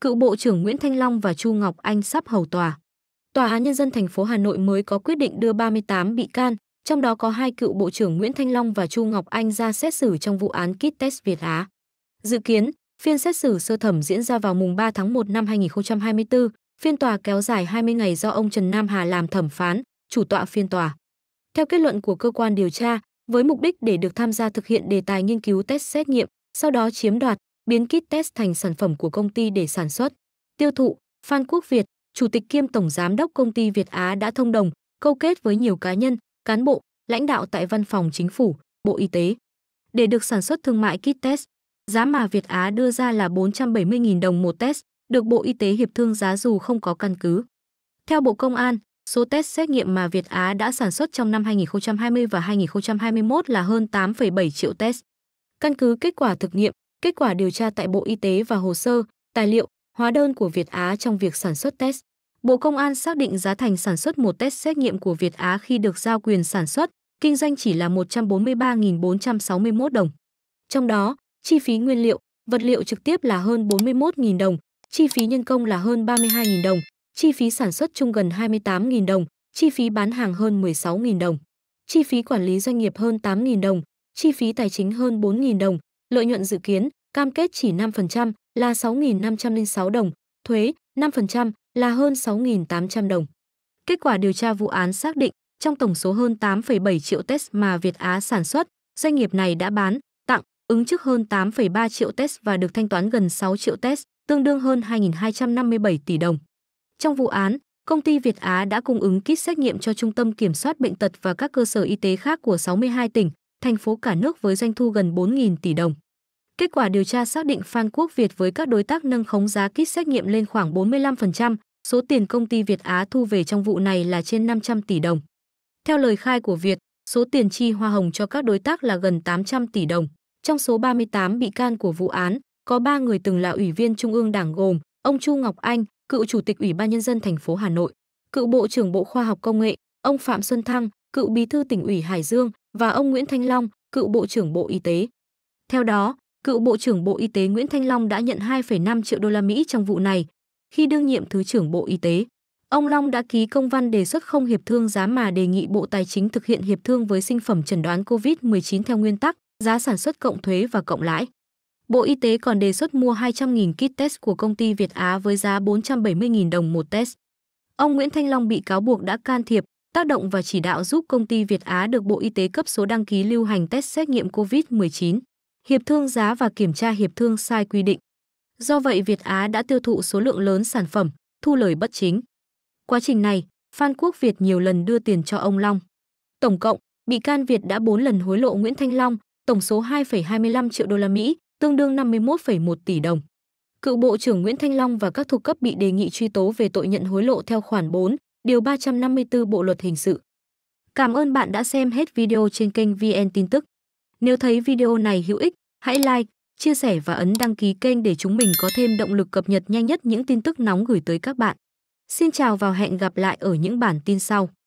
Cựu Bộ trưởng Nguyễn Thanh Long và Chu Ngọc Anh sắp hầu tòa. Tòa án Nhân dân thành phố Hà Nội mới có quyết định đưa 38 bị can, trong đó có hai cựu Bộ trưởng Nguyễn Thanh Long và Chu Ngọc Anh ra xét xử trong vụ án kit test Việt Á. Dự kiến, phiên xét xử sơ thẩm diễn ra vào mùng 3 tháng 1 năm 2024, phiên tòa kéo dài 20 ngày do ông Trần Nam Hà làm thẩm phán, chủ tọa phiên tòa. Theo kết luận của cơ quan điều tra, với mục đích để được tham gia thực hiện đề tài nghiên cứu test xét nghiệm, sau đó chiếm đoạt, biến kit test thành sản phẩm của công ty để sản xuất, tiêu thụ. Phan Quốc Việt, Chủ tịch kiêm Tổng Giám đốc Công ty Việt Á đã thông đồng, câu kết với nhiều cá nhân, cán bộ, lãnh đạo tại Văn phòng Chính phủ, Bộ Y tế. Để được sản xuất thương mại kit test, giá mà Việt Á đưa ra là 470.000 đồng một test, được Bộ Y tế hiệp thương giá dù không có căn cứ. Theo Bộ Công an, số test xét nghiệm mà Việt Á đã sản xuất trong năm 2020 và 2021 là hơn 8,7 triệu test. Căn cứ kết quả thực nghiệm, kết quả điều tra tại Bộ Y tế và hồ sơ, tài liệu, hóa đơn của Việt Á trong việc sản xuất test. Bộ Công an xác định giá thành sản xuất một test xét nghiệm của Việt Á khi được giao quyền sản xuất, kinh doanh chỉ là 143.461 đồng. Trong đó, chi phí nguyên liệu, vật liệu trực tiếp là hơn 41.000 đồng, chi phí nhân công là hơn 32.000 đồng, chi phí sản xuất chung gần 28.000 đồng, chi phí bán hàng hơn 16.000 đồng, chi phí quản lý doanh nghiệp hơn 8.000 đồng, chi phí tài chính hơn 4.000 đồng, lợi nhuận dự kiến cam kết chỉ 5% là 6.506 đồng, thuế 5% là hơn 6.800 đồng. Kết quả điều tra vụ án xác định, trong tổng số hơn 8,7 triệu test mà Việt Á sản xuất, doanh nghiệp này đã bán, tặng, ứng trước hơn 8,3 triệu test và được thanh toán gần 6 triệu test, tương đương hơn 2.257 tỷ đồng. Trong vụ án, công ty Việt Á đã cung ứng kit xét nghiệm cho Trung tâm Kiểm soát Bệnh tật và các cơ sở y tế khác của 62 tỉnh, thành phố cả nước với doanh thu gần 4.000 tỷ đồng. Kết quả điều tra xác định Phan Quốc Việt với các đối tác nâng khống giá kit xét nghiệm lên khoảng 45%, số tiền công ty Việt Á thu về trong vụ này là trên 500 tỷ đồng. Theo lời khai của Việt, số tiền chi hoa hồng cho các đối tác là gần 800 tỷ đồng. Trong số 38 bị can của vụ án, có 3 người từng là ủy viên Trung ương Đảng gồm ông Chu Ngọc Anh, cựu chủ tịch Ủy ban nhân dân thành phố Hà Nội, cựu Bộ trưởng Bộ Khoa học Công nghệ, ông Phạm Xuân Thăng, cựu bí thư tỉnh ủy Hải Dương, và ông Nguyễn Thanh Long, cựu Bộ trưởng Bộ Y tế. Theo đó, cựu Bộ trưởng Bộ Y tế Nguyễn Thanh Long đã nhận 2,5 triệu đô la Mỹ trong vụ này. Khi đương nhiệm Thứ trưởng Bộ Y tế, ông Long đã ký công văn đề xuất không hiệp thương giá mà đề nghị Bộ Tài chính thực hiện hiệp thương với sinh phẩm chẩn đoán COVID-19 theo nguyên tắc giá sản xuất cộng thuế và cộng lãi. Bộ Y tế còn đề xuất mua 200.000 kit test của công ty Việt Á với giá 470.000 đồng một test. Ông Nguyễn Thanh Long bị cáo buộc đã can thiệp, tác động và chỉ đạo giúp công ty Việt Á được Bộ Y tế cấp số đăng ký lưu hành test xét nghiệm COVID-19, hiệp thương giá và kiểm tra hiệp thương sai quy định. Do vậy Việt Á đã tiêu thụ số lượng lớn sản phẩm, thu lời bất chính. Quá trình này, Phan Quốc Việt nhiều lần đưa tiền cho ông Long. Tổng cộng, bị can Việt đã 4 lần hối lộ Nguyễn Thanh Long, tổng số 2,25 triệu đô la Mỹ, tương đương 51,1 tỷ đồng. Cựu Bộ trưởng Nguyễn Thanh Long và các thuộc cấp bị đề nghị truy tố về tội nhận hối lộ theo khoản 4, điều 354 Bộ luật hình sự. Cảm ơn bạn đã xem hết video trên kênh VN tin tức. Nếu thấy video này hữu ích, hãy like, chia sẻ và ấn đăng ký kênh để chúng mình có thêm động lực cập nhật nhanh nhất những tin tức nóng gửi tới các bạn. Xin chào và hẹn gặp lại ở những bản tin sau.